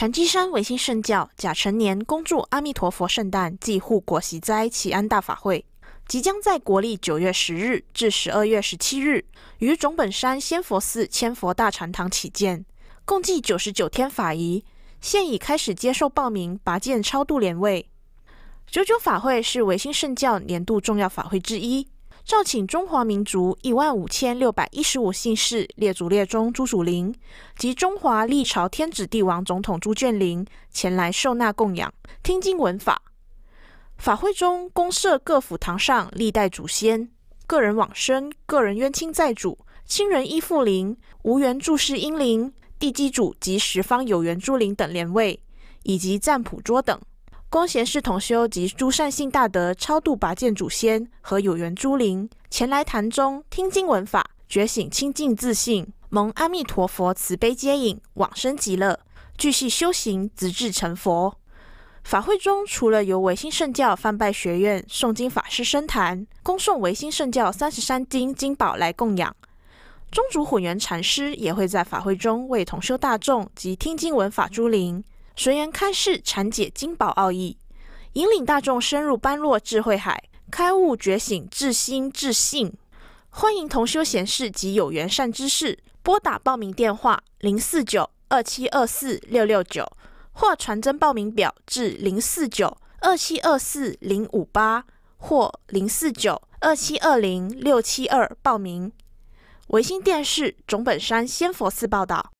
禅机山唯心圣教甲辰年恭祝阿弥陀佛圣诞暨护国喜灾祈安大法会，即将在国历九月十日至十二月十七日于总本山仙佛寺千佛大禅堂起建，共计九十九天法仪，现已开始接受报名拔剑超度连位。九九法会是唯心圣教年度重要法会之一。召请中华民族一万五千六百一十五姓氏列祖列宗诸祖灵及中华历朝天子帝王总统朱眷灵前来受纳供养，听经闻法。法会中公设各府堂上历代祖先、个人往生、个人冤亲债主、亲人依附灵、无缘注释英灵、地基主及十方有缘诸灵等联位，以及占卜桌等。光贤是同修及诸善信大德超度拔剑祖先和有缘诸灵前来坛中听经闻法，觉醒清净自信，蒙阿弥陀佛慈悲接引往生极乐，具续修行直至成佛。法会中除了由维新圣教范拜学院诵经法师升坛恭送维新圣教三十三经经宝来供养，宗主混元禅师也会在法会中为同修大众及听经闻法诸灵。随缘开示，禅解金宝奥义，引领大众深入般若智慧海，开悟觉醒至心至性。欢迎同修贤士及有缘善知识拨打报名电话零四九二七二四六六九，或传真报名表至零四九二七二四零五八或零四九二七二零六七二报名。维新电视总本山仙佛寺报道。